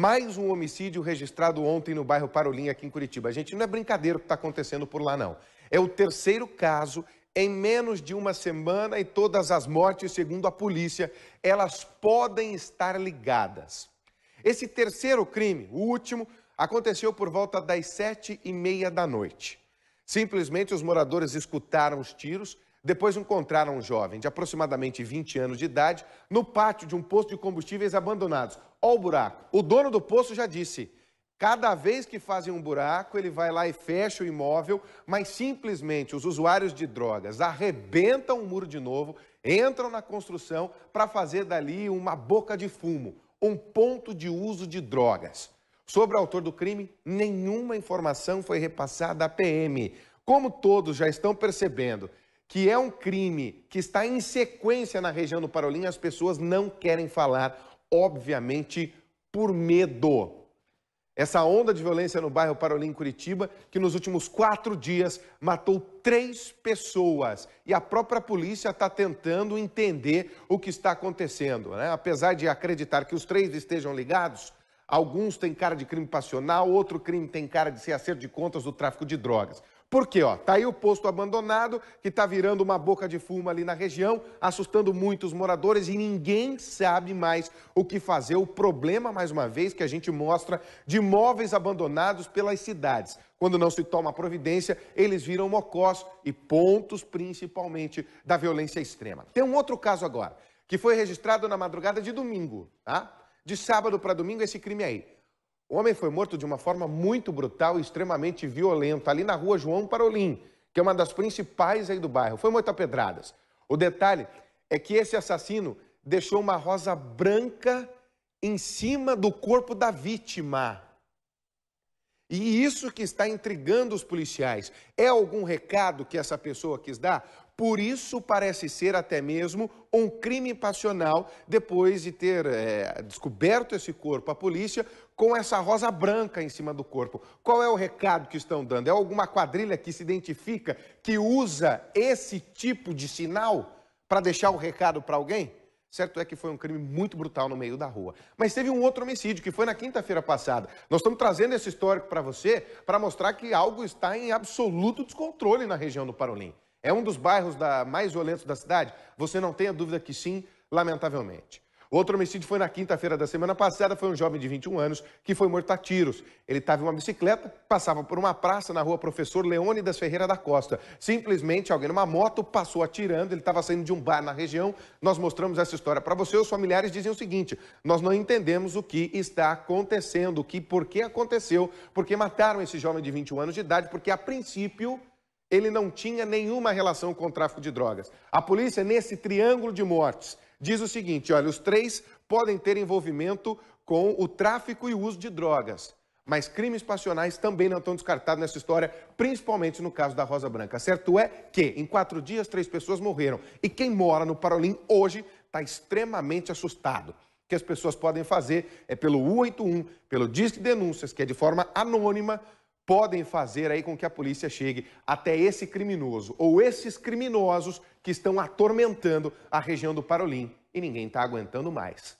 Mais um homicídio registrado ontem no bairro Parolim, aqui em Curitiba. A gente não é brincadeira o que está acontecendo por lá, não. É o terceiro caso em menos de uma semana e todas as mortes, segundo a polícia, elas podem estar ligadas. Esse terceiro crime, o último, aconteceu por volta das sete e meia da noite. Simplesmente os moradores escutaram os tiros depois encontraram um jovem de aproximadamente 20 anos de idade no pátio de um posto de combustíveis abandonados. Olha o buraco. O dono do posto já disse: cada vez que fazem um buraco, ele vai lá e fecha o imóvel, mas simplesmente os usuários de drogas arrebentam o muro de novo, entram na construção para fazer dali uma boca de fumo, um ponto de uso de drogas. Sobre o autor do crime, nenhuma informação foi repassada à PM. Como todos já estão percebendo, que é um crime que está em sequência na região do Parolim, as pessoas não querem falar, obviamente por medo. Essa onda de violência no bairro Parolim, Curitiba, que nos últimos quatro dias matou três pessoas. E a própria polícia está tentando entender o que está acontecendo. Né? Apesar de acreditar que os três estejam ligados, alguns têm cara de crime passional, outro crime tem cara de ser acerto de contas do tráfico de drogas. Porque, ó, tá aí o posto abandonado que tá virando uma boca de fumo ali na região, assustando muitos moradores e ninguém sabe mais o que fazer. O problema, mais uma vez, que a gente mostra de móveis abandonados pelas cidades. Quando não se toma providência, eles viram mocós e pontos, principalmente, da violência extrema. Tem um outro caso agora, que foi registrado na madrugada de domingo, tá? De sábado para domingo, esse crime aí. O homem foi morto de uma forma muito brutal e extremamente violenta, ali na rua João Parolim, que é uma das principais aí do bairro. Foi morto a pedradas. O detalhe é que esse assassino deixou uma rosa branca em cima do corpo da vítima. E isso que está intrigando os policiais. É algum recado que essa pessoa quis dar? Por isso parece ser até mesmo um crime passional, depois de ter é, descoberto esse corpo, a polícia, com essa rosa branca em cima do corpo. Qual é o recado que estão dando? É alguma quadrilha que se identifica que usa esse tipo de sinal para deixar o um recado para alguém? Certo é que foi um crime muito brutal no meio da rua. Mas teve um outro homicídio, que foi na quinta-feira passada. Nós estamos trazendo esse histórico para você para mostrar que algo está em absoluto descontrole na região do Parolim. É um dos bairros da, mais violentos da cidade? Você não tenha dúvida que sim, lamentavelmente. Outro homicídio foi na quinta-feira da semana passada, foi um jovem de 21 anos que foi morto a tiros. Ele estava em uma bicicleta, passava por uma praça na rua Professor Leônidas Ferreira da Costa. Simplesmente alguém numa moto passou atirando, ele estava saindo de um bar na região. Nós mostramos essa história para você. Os familiares dizem o seguinte: "Nós não entendemos o que está acontecendo, o que por que aconteceu, por que mataram esse jovem de 21 anos de idade, porque a princípio ele não tinha nenhuma relação com o tráfico de drogas. A polícia, nesse triângulo de mortes, diz o seguinte: olha, os três podem ter envolvimento com o tráfico e o uso de drogas. Mas crimes passionais também não estão descartados nessa história, principalmente no caso da Rosa Branca. Certo é que, em quatro dias, três pessoas morreram. E quem mora no Parolim hoje está extremamente assustado. O que as pessoas podem fazer é pelo 181, pelo Disque Denúncias, que é de forma anônima, podem fazer aí com que a polícia chegue até esse criminoso ou esses criminosos que estão atormentando a região do Parolim e ninguém está aguentando mais.